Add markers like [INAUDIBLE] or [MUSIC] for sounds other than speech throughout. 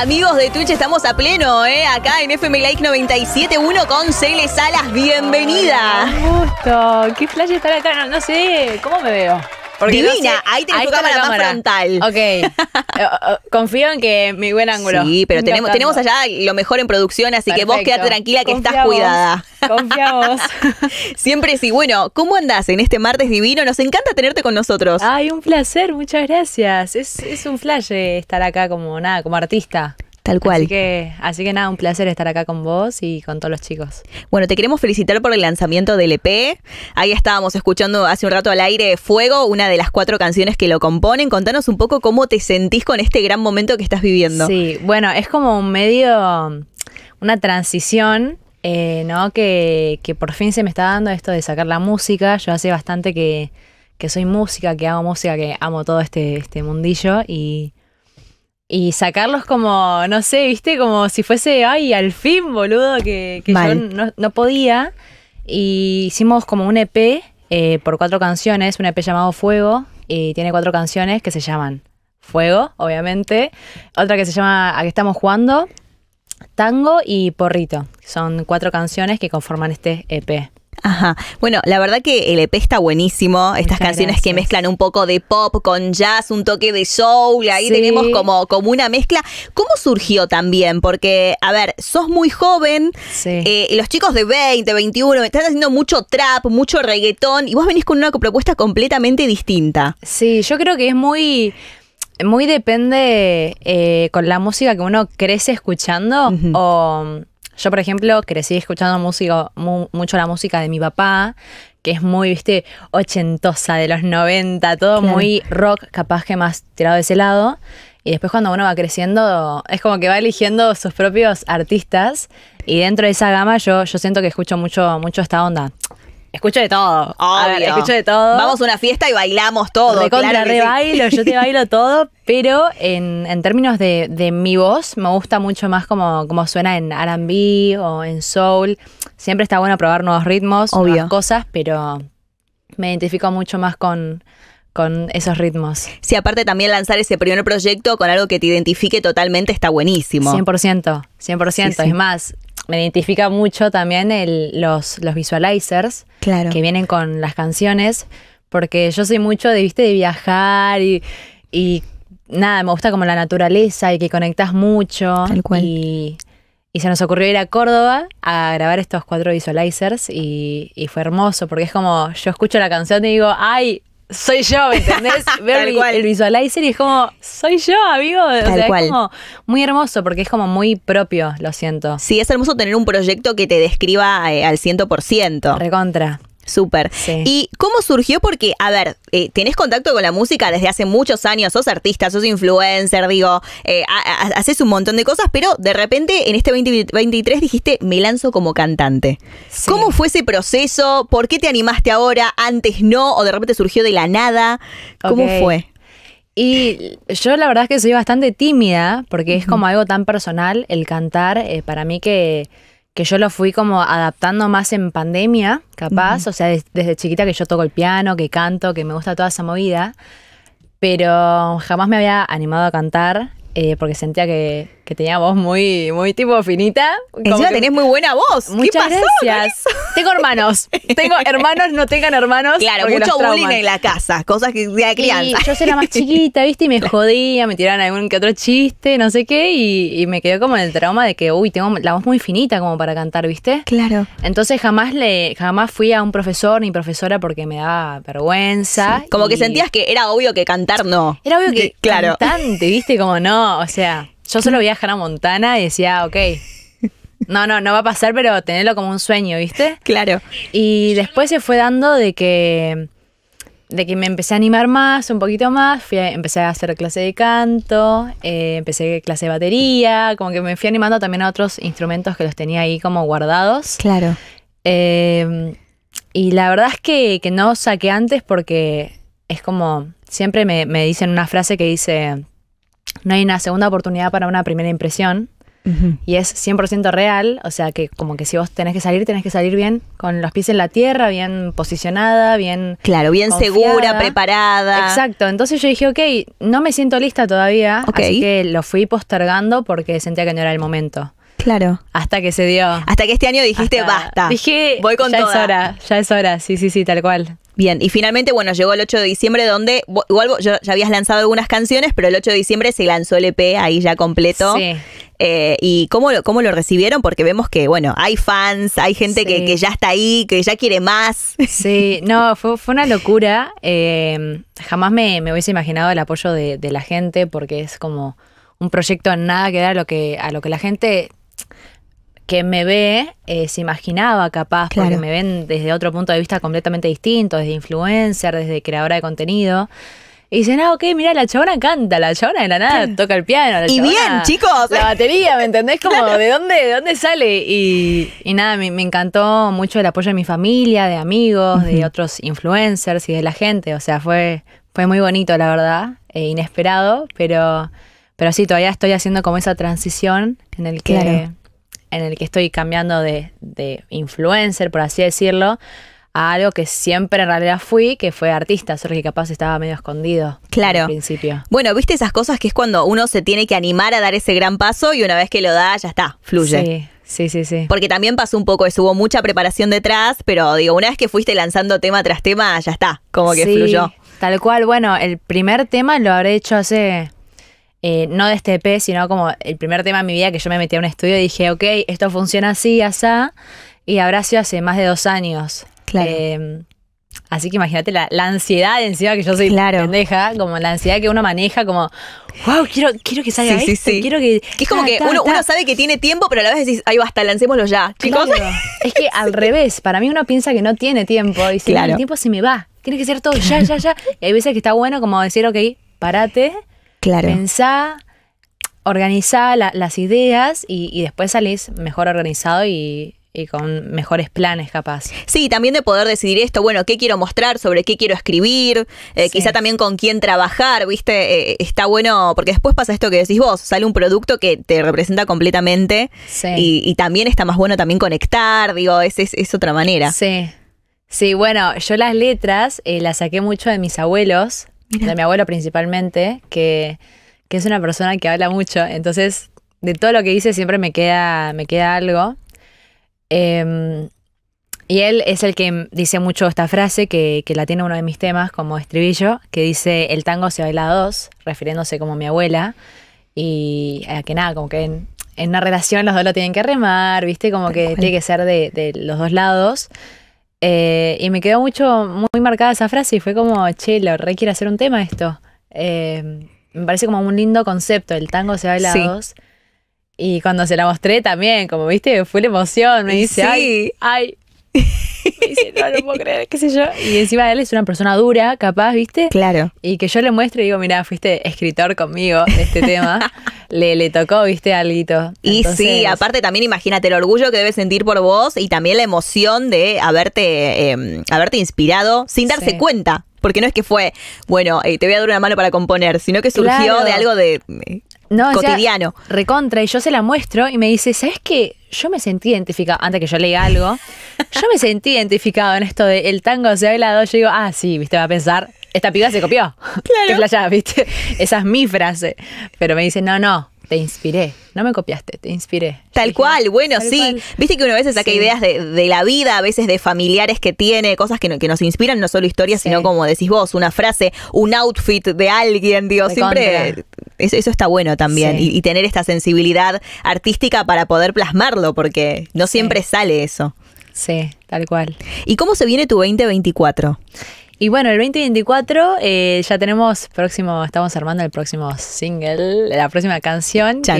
Amigos de Twitch, estamos a pleno, ¿eh? Acá en FM Like 97.1 con Cele Salas, bienvenida. gusto, qué flash está acá, no sé, ¿cómo me veo? Divina, ahí tenés tu cámara, más frontal. Ok. [LAUGHS] Eh, oh, oh, confío en que mi buen ángulo. Sí, pero tenemos, tenemos allá lo mejor en producción, así que vos quédate tranquila que estás cuidada. Confiamos [LAUGHS] Siempre sí. Bueno, ¿cómo andás en este martes divino? Nos encanta tenerte con nosotros. Ay, un placer, muchas gracias. Es, es un flash estar acá como nada, como artista. Tal cual. Así que, así que nada, un placer estar acá con vos y con todos los chicos. Bueno, te queremos felicitar por el lanzamiento del EP. Ahí estábamos escuchando hace un rato al aire Fuego, una de las cuatro canciones que lo componen. Contanos un poco cómo te sentís con este gran momento que estás viviendo. Sí, bueno, es como un medio, una transición. Eh, ¿no? Que, que por fin se me está dando esto de sacar la música. Yo hace bastante que, que soy música, que hago música, que amo todo este, este mundillo y y sacarlos como, no sé, viste, como si fuese, ay, al fin, boludo, que, yo no, podía. Y hicimos como un EP eh, por cuatro canciones, un EP llamado Fuego, y tiene cuatro canciones que se llaman Fuego, obviamente, otra que se llama A que estamos jugando, Tango y Porrito. Son cuatro canciones que conforman este EP. Ajá. Bueno, la verdad que el EP está buenísimo. Estas canciones que mezclan un poco de pop con jazz, un toque de soul, ahí tenemos como, como una mezcla. ¿Cómo surgió también? Porque, a ver, sos muy joven, eh, los chicos de 20, 21, están haciendo mucho trap, mucho reggaetón, y vos venís con una propuesta completamente distinta. Sí, yo creo que es muy, muy depende eh, con la música que uno crece escuchando o yo, por ejemplo, crecí escuchando mucho la música de mi papá, que es muy, viste, ochentosa de los 90, todo muy rock, capaz que más tirado de ese lado. Y después cuando uno va creciendo, es como que va eligiendo sus propios artistas. Y dentro de esa gama yo, yo siento que escucho mucho, mucho esta onda. Escucho de todo. escucho de todo. Vamos a una fiesta y bailamos todo. De contra, claro bailo, yo te bailo [LAUGHS] todo, pero en, términos de, de, mi voz, me gusta mucho más como, como suena en RB o en soul. Siempre está bueno probar nuevos ritmos, cosas, pero me identifico mucho más con, con esos ritmos. Sí, aparte también lanzar ese primer proyecto con algo que te identifique totalmente está buenísimo. 100%, 100%. Es más, me identifica mucho también los, los visualizers que vienen con las canciones, porque yo soy mucho de, ¿viste? de viajar y, nada, me gusta como la naturaleza y que conectas mucho. cual. Y, se nos ocurrió ir a Córdoba a grabar estos cuatro visualizers y, fue hermoso, porque es como yo escucho la canción y digo, ay, soy yo, [LAUGHS] ¿entendés? Ver el, visualizer y es como, soy yo, amigo. O sea, es como muy hermoso porque es como muy propio, lo siento. Sí, es hermoso tener un proyecto que te describa eh, al ciento por ciento. Recontra. Súper. ¿Y cómo surgió? Porque, a ver, eh, tenés contacto con la música desde hace muchos años, sos artista, sos influencer, digo, eh, haces un montón de cosas, pero de repente en este 2023 dijiste, me lanzo como cantante. ¿Cómo fue ese proceso? ¿Por qué te animaste ahora? ¿Antes no? ¿O de repente surgió de la nada? ¿Cómo fue? Y yo la verdad es que soy bastante tímida, porque es como algo tan personal el cantar, eh, para mí que que yo lo fui como adaptando más en pandemia, capaz, o sea, desde chiquita que yo toco el piano, que canto, que me gusta toda esa movida, pero jamás me había animado a cantar eh, porque sentía que que tenía voz muy, muy tipo finita. Encima tenés muy buena voz. Muchas ¿Qué gracias. [LAUGHS] Tengo hermanos. Tengo hermanos, no tengan hermanos. Claro, mucho bullying en la casa, cosas que de crianza. yo era más [LAUGHS] chiquita, ¿viste? Y me jodía, me tiraban algún que otro chiste, no sé qué, y, me quedó como en el trauma de que, uy, tengo la voz muy finita como para cantar, ¿viste? Claro. Entonces jamás le, jamás fui a un profesor ni profesora porque me daba vergüenza. Como que sentías que era obvio que cantar no. Era obvio que, que claro. cantante, ¿viste? Como no, o sea. Yo solo voy a Montana y decía, ok, no, no, no va a pasar, pero tenerlo como un sueño, ¿viste? Claro. Y después se fue dando de que, de que me empecé a animar más, un poquito más, empecé a hacer clase de canto, eh, empecé clase de batería, como que me fui animando también a otros instrumentos que los tenía ahí como guardados. Claro. Em, y la verdad es que, no saqué antes porque es como, siempre me, me dicen una frase que dice no hay una segunda oportunidad para una primera impresión. Y es 100% real, o sea que como que si vos tenés que salir, tenés que salir bien, con los pies en la tierra, bien posicionada, bien... Claro, bien segura, preparada. Exacto, entonces yo dije, ok, no me siento lista todavía, así que lo fui postergando porque sentía que no era el momento. Claro. Hasta que se dio. Hasta que este año dijiste basta. Dije, voy con ya es hora, ya es hora, sí, sí, sí, tal cual. Bien, y finalmente, bueno, llegó el 8 de diciembre donde, igual yo ya habías lanzado algunas canciones, pero el 8 de diciembre se lanzó el EP ahí ya completo. Eh, ¿Y cómo lo, lo recibieron? Porque vemos que, bueno, hay fans, hay gente que, ya está ahí, que ya quiere más. Sí, no, fue, una locura. Em, jamás me, hubiese imaginado el apoyo de, la gente porque es como un proyecto en nada que dar a lo que, a lo que la gente que me ve eh, se imaginaba capaz, porque me ven desde otro punto de vista completamente distinto, desde influencer, desde creadora de contenido. Y dicen, ah, ok, mira, la chabona canta, la chabona de la nada toca el piano. y bien, chicos. La batería, ¿me entendés? [LAUGHS] Como, ¿de dónde dónde sale? Y, nada, me, encantó mucho el apoyo de mi familia, de amigos, de otros influencers y de la gente. O sea, fue, fue muy bonito, la verdad, e inesperado, pero, pero sí, todavía estoy haciendo como esa transición en el que en el que estoy cambiando de, influencer, por así decirlo, a algo que siempre en realidad fui, que fue artista, solo que capaz estaba medio escondido. Claro. Al principio. Bueno, viste esas cosas que es cuando uno se tiene que animar a dar ese gran paso y una vez que lo da, ya está, fluye. Sí. Sí, sí, Porque también pasó un poco eso, hubo mucha preparación detrás, pero digo, una vez que fuiste lanzando tema tras tema, ya está, como que sí, fluyó. Tal cual, bueno, el primer tema lo habré hecho hace eh, no de este EP, sino como el primer tema de mi vida que yo me metí a un estudio y dije, ok, esto funciona así, asá, y habrá sido hace más de dos años. Claro. Em, así que imagínate la, ansiedad encima que yo soy pendeja, como la ansiedad que uno maneja, como, wow, quiero, quiero que salga sí, quiero que... es como que uno, sabe que tiene tiempo, pero a la vez decís, ahí basta, lancémoslo ya, chicos. es que [LAUGHS] al revés, para mí uno piensa que no tiene tiempo, y si el tiempo se me va, tiene que ser todo ya, ya, ya. Y hay veces que está bueno como decir, ok, parate, Claro. Pensá, organizá las ideas y, después salís mejor organizado y con mejores planes capaz. Sí, también de poder decidir esto, bueno, qué quiero mostrar, sobre qué quiero escribir, eh, quizá también con quién trabajar, viste, eh, eh, está bueno, porque después pasa esto que decís vos, sale un producto que te representa completamente sí. y, también está más bueno también conectar, digo, es, otra manera. Sí, sí, bueno, yo las letras las saqué mucho de mis abuelos, de mi abuelo principalmente, que, que, es una persona que habla mucho. Entonces, de todo lo que dice siempre me queda, me queda algo. Em, y él es el que dice mucho esta frase, que, que, la tiene uno de mis temas como estribillo, que dice, el tango se baila a dos, refiriéndose como mi abuela, y que nada, como que en, una relación los dos lo tienen que remar, ¿viste? Como que tiene que ser de, de los dos lados. Eh, y me quedó mucho, muy marcada esa frase y fue como, che, lo quiere hacer un tema esto. Eh, me parece como un lindo concepto, el tango se baila sí. a dos. Y cuando se la mostré también, como viste, fue la emoción, me dice, ay, ay. dice, no, lo puedo creer, qué sé yo. Y encima él es una persona dura, capaz, ¿viste? Claro. Y que yo le muestre y digo, mira, fuiste escritor conmigo de este tema. [LAUGHS] le, le tocó, viste, alguito. Y sí, aparte también imagínate el orgullo que debes sentir por vos y también la emoción de haberte, em, haberte inspirado sin darse cuenta. Porque no es que fue, bueno, eh, te voy a dar una mano para componer, sino que surgió de algo de eh, cotidiano. recontra, y yo se la muestro y me dice, ¿sabes qué? Yo me sentí identificado, antes que yo lea algo, [LAUGHS] yo me sentí identificado en esto de el tango se ha lado yo digo, ah, sí, viste, va a pensar, esta piba se copió. [LAUGHS] Claro. ¿viste? Esa es mi frase. Pero me dice, no, no, te inspiré. No me copiaste, te inspiré. Tal cual, ah, bueno, sí. Viste que uno a veces saca ideas de, la vida, a veces de familiares que tiene, cosas que, nos inspiran, no solo historias, sino como decís vos, una frase, un outfit de alguien, digo, siempre. Eso, está bueno también. Y, y, tener esta sensibilidad artística para poder plasmarlo, porque no siempre sale eso. Sí, tal cual. ¿Y cómo se viene tu 2024? Y bueno, el 2024 eh, ya tenemos próximo, estamos armando el próximo single, la próxima canción que,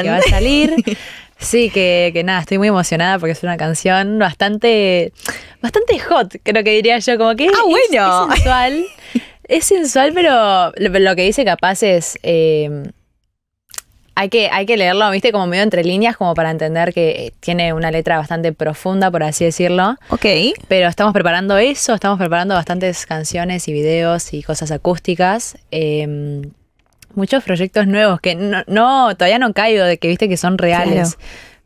va a salir. [LAUGHS] Sí, que, que, nada, estoy muy emocionada porque es una canción bastante, bastante hot, creo que diría yo, como que ah, bueno. es, sensual. es sensual, pero lo, que dice capaz es eh, hay que, hay que leerlo, viste, como medio entre líneas, como para entender que eh, tiene una letra bastante profunda, por así decirlo. Ok. Pero estamos preparando eso, estamos preparando bastantes canciones y videos y cosas acústicas. Em, muchos proyectos nuevos que no, todavía no caigo de que viste que son reales.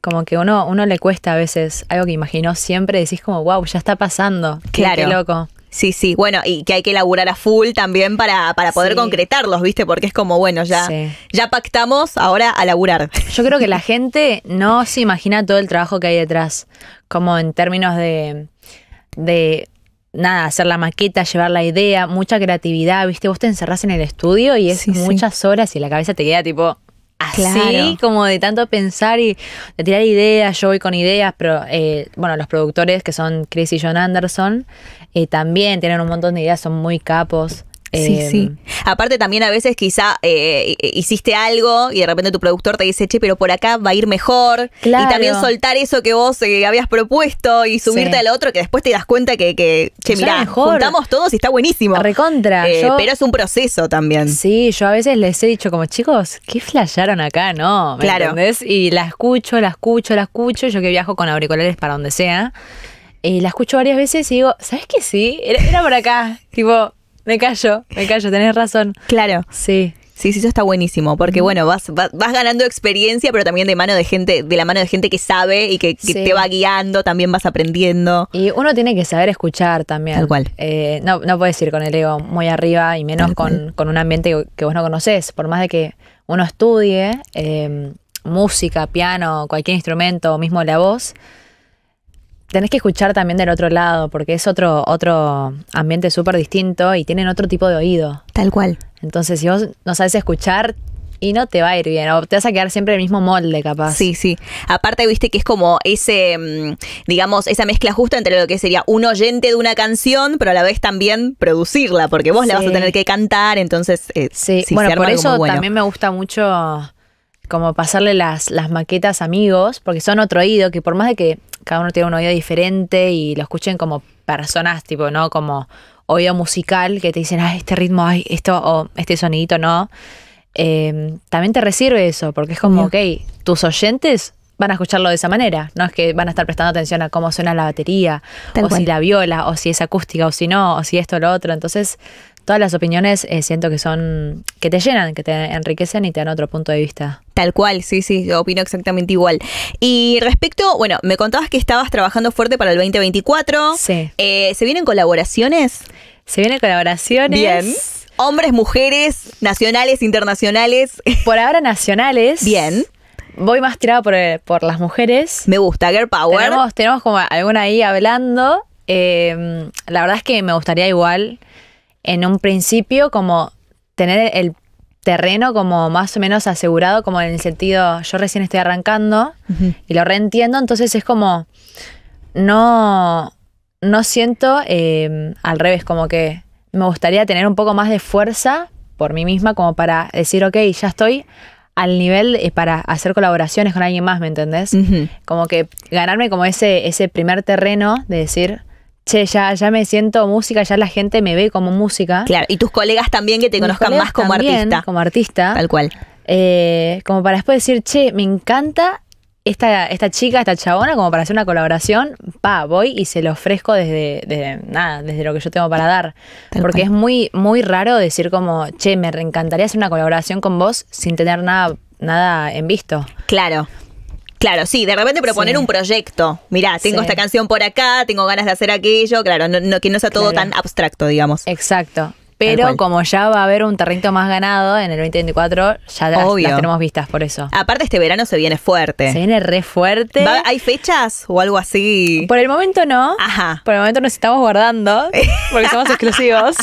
Como que uno, uno le cuesta a veces algo que imaginó siempre, decís como, wow, ya está pasando. Claro. qué loco. Sí, sí. Bueno, y que hay que laburar a full también para, para poder concretarlos, ¿viste? Porque es como, bueno, ya, ya pactamos, ahora a laburar. Yo creo que la [LAUGHS] gente no se imagina todo el trabajo que hay detrás, como en términos de, de nada, hacer la maqueta, llevar la idea, mucha creatividad, ¿viste? Vos te encerrás en el estudio y es muchas horas y la cabeza te queda tipo así, como de tanto pensar y de tirar ideas, yo voy con ideas, pero eh, bueno, los productores que son Chris y John Anderson eh, también tienen un montón de ideas, son muy capos. Sí, em, sí. Aparte también a veces quizá eh, eh, hiciste algo y de repente tu productor te dice, che, pero por acá va a ir mejor. Claro. Y también soltar eso que vos eh, habías propuesto y subirte al otro que después te das cuenta que, que che, mirá, juntamos todos y está buenísimo. Recontra. pero es un proceso también. Sí, yo a veces les he dicho como, chicos, ¿qué flasharon acá? No, claro. Y la escucho, la escucho, la escucho. Yo que viajo con auriculares para donde sea. Y la escucho varias veces y digo, ¿sabes qué sí? era por acá. tipo, me callo, me callo, tenés razón. Claro. Sí. Sí, sí, eso está buenísimo, porque bueno, vas, vas, ganando experiencia, pero también de mano de gente, de la mano de gente que sabe y que, te va guiando, también vas aprendiendo. Y uno tiene que saber escuchar también. Tal cual. Eh, no, no puedes ir con el ego muy arriba y menos con, un ambiente que, vos no conoces. Por más de que uno estudie eh, música, piano, cualquier instrumento, o mismo la voz, tenés que escuchar también del otro lado, porque es otro, otro ambiente súper distinto y tienen otro tipo de oído. Tal cual. Entonces, si vos no sabes escuchar, y no te va a ir bien, o te vas a quedar siempre el mismo molde, capaz. Sí, sí. Aparte, viste que es como ese, mm, digamos, esa mezcla justa entre lo que sería un oyente de una canción, pero a la vez también producirla, porque vos la vas a tener que cantar, entonces. Eh, sí, bueno, por eso también me gusta mucho como pasarle las, las maquetas a amigos, porque son otro oído, que por más de que cada uno tiene un oído diferente y lo escuchen como personas, tipo, ¿no? Como oído musical, que te dicen, ay, este ritmo, ay, esto, o este sonidito, no. Em, también te recibe eso, porque es como, okay ok, tus oyentes van a escucharlo de esa manera, no es que van a estar prestando atención a cómo suena la batería, o si la viola, o si es acústica, o si no, o si esto o lo otro. Entonces, todas las opiniones eh, siento que son, que te llenan, que te enriquecen y te dan otro punto de vista. Tal cual, sí, sí, yo opino exactamente igual. Y respecto, bueno, me contabas que estabas trabajando fuerte para el 2024. Sí. Eh, ¿Se vienen colaboraciones? Se vienen colaboraciones. Bien. Hombres, mujeres, nacionales, internacionales. [LAUGHS] Por ahora nacionales. Bien voy más tirada por, eh, las mujeres. Me gusta, Girl Power. Tenemos, como alguna ahí hablando. la verdad es que me gustaría igual en un principio como tener el terreno como más o menos asegurado, como en el sentido, yo recién estoy arrancando y lo reentiendo, entonces es como, no, no siento em, al revés, como que me gustaría tener un poco más de fuerza por mí misma como para decir, ok, ya estoy al nivel eh, para hacer colaboraciones con alguien más, ¿me entendés? Como que ganarme como ese, ese primer terreno de decir, che, ya, ya me siento música, ya la gente me ve como música. Claro, y tus colegas también que te conozcan más como también, artista. Como artista. Tal cual. Eh, como para después decir, che, me encanta esta, esta chica, esta chabona, como para hacer una colaboración, pa, voy y se lo ofrezco desde, nada, desde lo que yo tengo para dar. Porque es muy, muy raro decir como, che, me encantaría hacer una colaboración con vos sin tener nada, nada en visto. Claro. Claro, sí, de repente proponer un proyecto. Mirá, tengo esta canción por acá, tengo ganas de hacer aquello, claro, que no sea todo tan abstracto, digamos. Exacto. Pero como ya va a haber un terreno más ganado en el 2024, ya las, tenemos vistas por eso. Aparte este verano se viene fuerte. Se viene re fuerte. ¿Hay fechas o algo así? Por el momento no. Ajá. Por el momento nos estamos guardando porque somos [LAUGHS] exclusivos.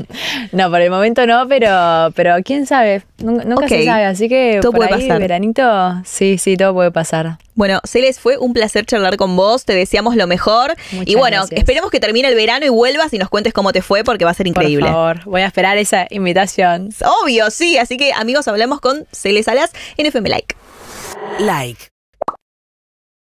[LAUGHS] no, por el momento no, pero, pero quién sabe, nunca se sabe, así que todo por puede pasar. veranito, sí, sí, todo puede pasar. Bueno, Celes, fue un placer charlar con vos, te deseamos lo mejor. y bueno, esperemos que termine el verano y vuelvas y nos cuentes cómo te fue, porque va a ser increíble. Por favor, voy a esperar esa invitación. Obvio, sí, así que amigos, hablamos con Celes Alas en FM Like. Like.